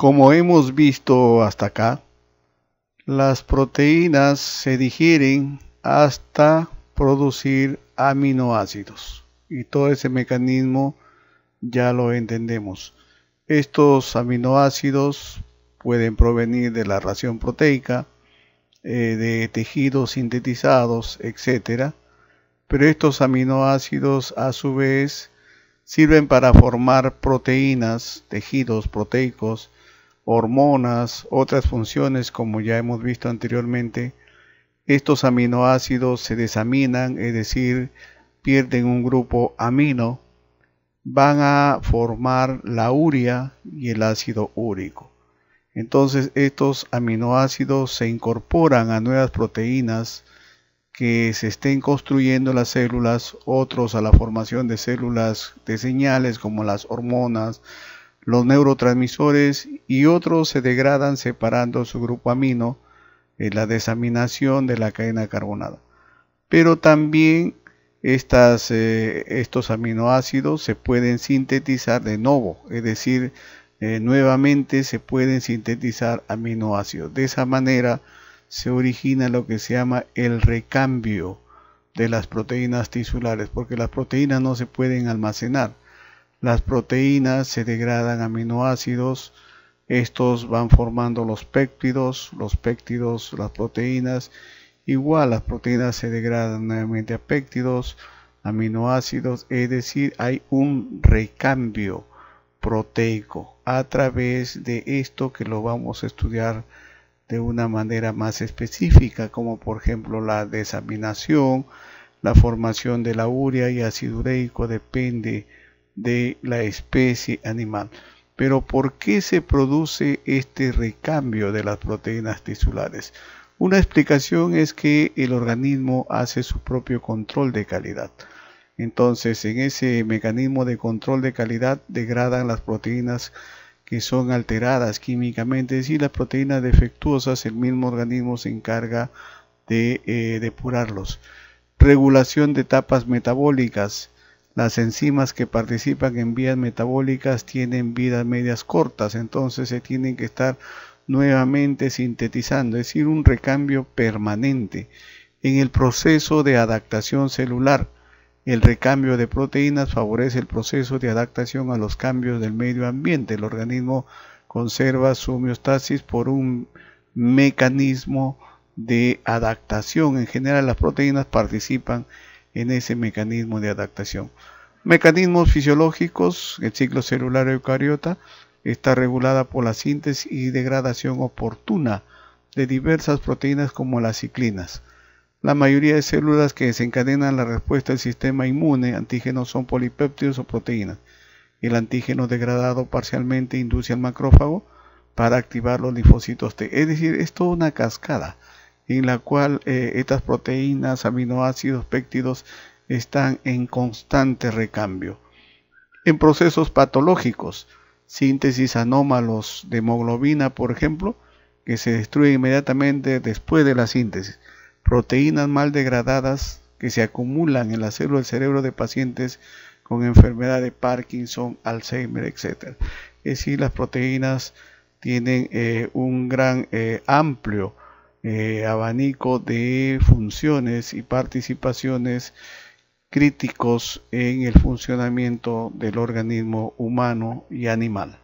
Como hemos visto hasta acá, las proteínas se digieren hasta producir aminoácidos y todo ese mecanismo ya lo entendemos. Estos aminoácidos pueden provenir de la ración proteica, eh, de tejidos sintetizados, etc. Pero estos aminoácidos a su vez sirven para formar proteínas, tejidos proteicos, hormonas, otras funciones como ya hemos visto anteriormente, estos aminoácidos se desaminan, es decir, pierden un grupo amino, van a formar la urea y el ácido úrico. Entonces estos aminoácidos se incorporan a nuevas proteínas que se estén construyendo las células, otros a la formación de células de señales como las hormonas, los neurotransmisores y otros se degradan separando su grupo amino en la desaminación de la cadena carbonada. Pero también estas, eh, estos aminoácidos se pueden sintetizar de nuevo, es decir, eh, nuevamente se pueden sintetizar aminoácidos. De esa manera se origina lo que se llama el recambio de las proteínas tisulares, porque las proteínas no se pueden almacenar. Las proteínas se degradan aminoácidos estos van formando los péptidos, los péptidos, las proteínas. Igual las proteínas se degradan nuevamente a péptidos, aminoácidos, es decir, hay un recambio proteico a través de esto que lo vamos a estudiar de una manera más específica, como por ejemplo la desaminación, la formación de la urea y ácido ureico depende de la especie animal. Pero ¿por qué se produce este recambio de las proteínas tisulares? Una explicación es que el organismo hace su propio control de calidad. Entonces, en ese mecanismo de control de calidad degradan las proteínas que son alteradas químicamente, y las proteínas defectuosas, el mismo organismo se encarga de eh, depurarlos. Regulación de etapas metabólicas. Las enzimas que participan en vías metabólicas tienen vidas medias cortas, entonces se tienen que estar nuevamente sintetizando, es decir, un recambio permanente. En el proceso de adaptación celular, el recambio de proteínas favorece el proceso de adaptación a los cambios del medio ambiente. El organismo conserva su homeostasis por un mecanismo de adaptación. En general, las proteínas participan en ese mecanismo de adaptación. Mecanismos fisiológicos, el ciclo celular eucariota está regulada por la síntesis y degradación oportuna de diversas proteínas como las ciclinas. La mayoría de células que desencadenan la respuesta del sistema inmune antígenos son polipéptidos o proteínas. El antígeno degradado parcialmente induce al macrófago para activar los linfocitos T. Es decir, es toda una cascada en la cual eh, estas proteínas, aminoácidos, péptidos están en constante recambio. En procesos patológicos, síntesis anómalos de hemoglobina, por ejemplo, que se destruye inmediatamente después de la síntesis. Proteínas mal degradadas que se acumulan en la célula del cerebro de pacientes con enfermedad de Parkinson, Alzheimer, etc. Es decir, las proteínas tienen eh, un gran eh, amplio eh, abanico de funciones y participaciones críticos en el funcionamiento del organismo humano y animal.